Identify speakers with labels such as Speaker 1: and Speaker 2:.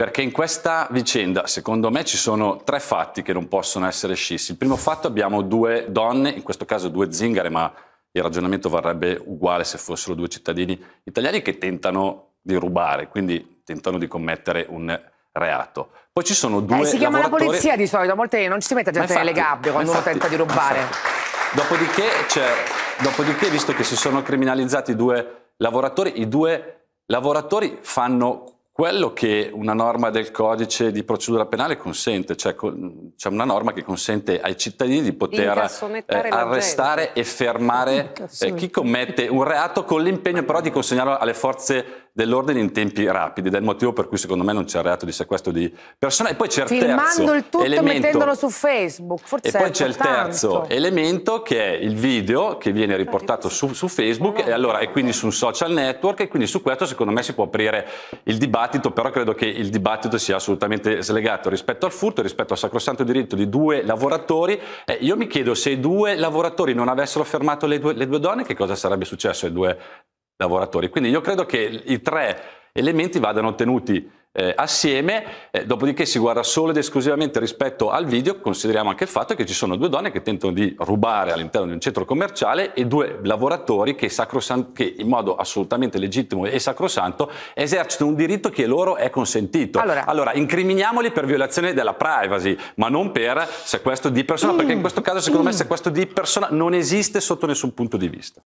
Speaker 1: Perché in questa vicenda, secondo me, ci sono tre fatti che non possono essere scissi. Il primo fatto abbiamo due donne, in questo caso due zingare, ma il ragionamento varrebbe uguale se fossero due cittadini italiani che tentano di rubare, quindi tentano di commettere un reato. Poi ci sono due eh, si chiama lavoratori... la polizia di solito, molte non ci si mette gente infatti, nelle gabbie quando infatti, uno tenta di rubare. Dopodiché, cioè, dopodiché, visto che si sono criminalizzati due lavoratori, i due lavoratori fanno quello che una norma del codice di procedura penale consente, cioè c'è una norma che consente ai cittadini di poter eh, arrestare e fermare eh, chi commette un reato con l'impegno però di consegnarlo alle forze dell'ordine in tempi rapidi, ed è il motivo per cui secondo me non c'è reato di sequestro di persona. E poi c'è il Filmando il tutto elemento, mettendolo su Facebook, forse E poi c'è il terzo elemento che è il video che viene cioè, riportato su, su Facebook e, allora, e quindi su un social network e quindi su questo secondo me si può aprire il dibattito, però credo che il dibattito sia assolutamente slegato rispetto al furto, rispetto al sacrosanto diritto di due lavoratori. Eh, io mi chiedo se i due lavoratori non avessero fermato le due, le due donne che cosa sarebbe successo ai due lavoratori. Quindi io credo che i tre elementi vadano tenuti eh, assieme, eh, dopodiché si guarda solo ed esclusivamente rispetto al video, consideriamo anche il fatto che ci sono due donne che tentano di rubare all'interno di un centro commerciale e due lavoratori che, che in modo assolutamente legittimo e sacrosanto esercitano un diritto che loro è consentito. Allora, allora incriminiamoli per violazione della privacy, ma non per sequestro di persona, mm, perché in mm. questo caso secondo mm. me sequestro di persona non esiste sotto nessun punto di vista.